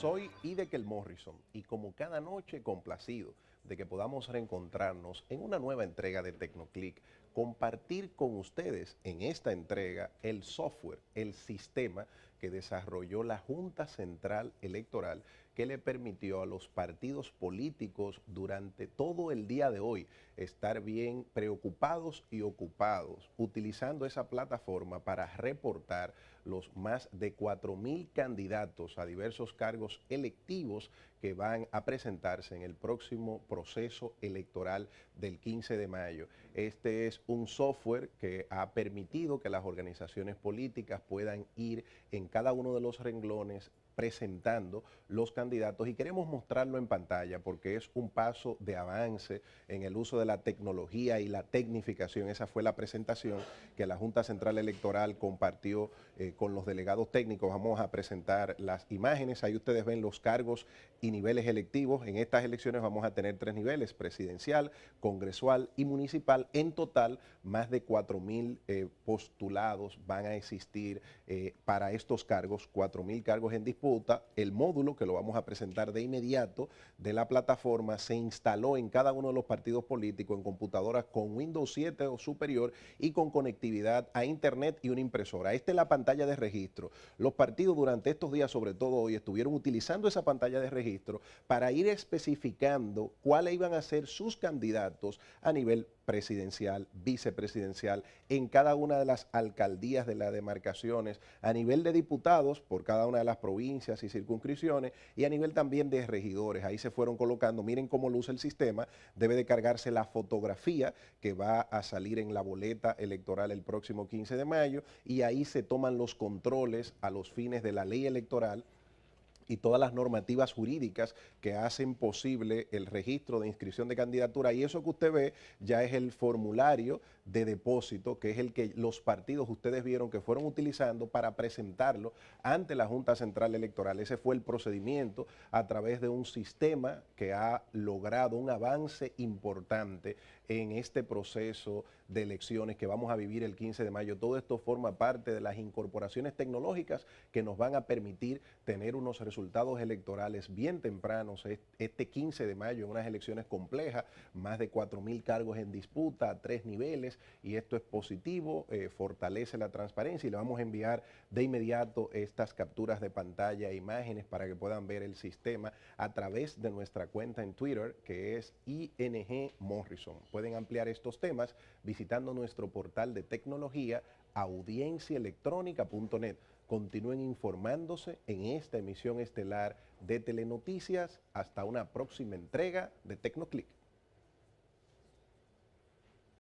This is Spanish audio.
Soy Idekel Morrison y como cada noche complacido de que podamos reencontrarnos en una nueva entrega de Tecnoclick, compartir con ustedes en esta entrega el software, el sistema que desarrolló la Junta Central Electoral que le permitió a los partidos políticos durante todo el día de hoy estar bien preocupados y ocupados, utilizando esa plataforma para reportar los más de 4.000 candidatos a diversos cargos electivos que van a presentarse en el próximo proceso electoral del 15 de mayo. Este es un software que ha permitido que las organizaciones políticas puedan ir en cada uno de los renglones presentando los candidatos y queremos mostrarlo en pantalla porque es un paso de avance en el uso de la tecnología y la tecnificación. Esa fue la presentación que la Junta Central Electoral compartió eh, con los delegados técnicos. Vamos a presentar las imágenes. Ahí ustedes ven los cargos y niveles electivos. En estas elecciones vamos a tener tres niveles, presidencial, congresual y municipal. En total, más de 4.000 mil eh, postulados van a existir eh, para estos cargos, cargos, 4.000 cargos en disputa. El módulo, que lo vamos a presentar de inmediato, de la plataforma se instaló en cada uno de los partidos políticos en computadoras con Windows 7 o superior y con conectividad a Internet y una impresora. Esta es la pantalla de registro. Los partidos durante estos días, sobre todo hoy, estuvieron utilizando esa pantalla de registro para ir especificando cuáles iban a ser sus candidatos a nivel presidencial, vicepresidencial, en cada una de las alcaldías de las demarcaciones, a nivel de diputados por cada una de las provincias y circunscripciones y a nivel también de regidores. Ahí se fueron colocando, miren cómo luce el sistema, debe de cargarse la fotografía que va a salir en la boleta electoral el próximo 15 de mayo y ahí se toman los controles a los fines de la ley electoral y todas las normativas jurídicas que hacen posible el registro de inscripción de candidatura. Y eso que usted ve ya es el formulario de depósito, que es el que los partidos ustedes vieron que fueron utilizando para presentarlo ante la Junta Central Electoral. Ese fue el procedimiento a través de un sistema que ha logrado un avance importante en este proceso de elecciones que vamos a vivir el 15 de mayo. Todo esto forma parte de las incorporaciones tecnológicas que nos van a permitir tener unos resultados resultados electorales bien tempranos, este 15 de mayo, en unas elecciones complejas, más de 4.000 cargos en disputa a tres niveles, y esto es positivo, eh, fortalece la transparencia y le vamos a enviar de inmediato estas capturas de pantalla e imágenes para que puedan ver el sistema a través de nuestra cuenta en Twitter, que es ING Morrison. Pueden ampliar estos temas visitando nuestro portal de tecnología audienciaelectrónica.net. Continúen informándose en esta emisión estelar de Telenoticias. Hasta una próxima entrega de Tecnoclick.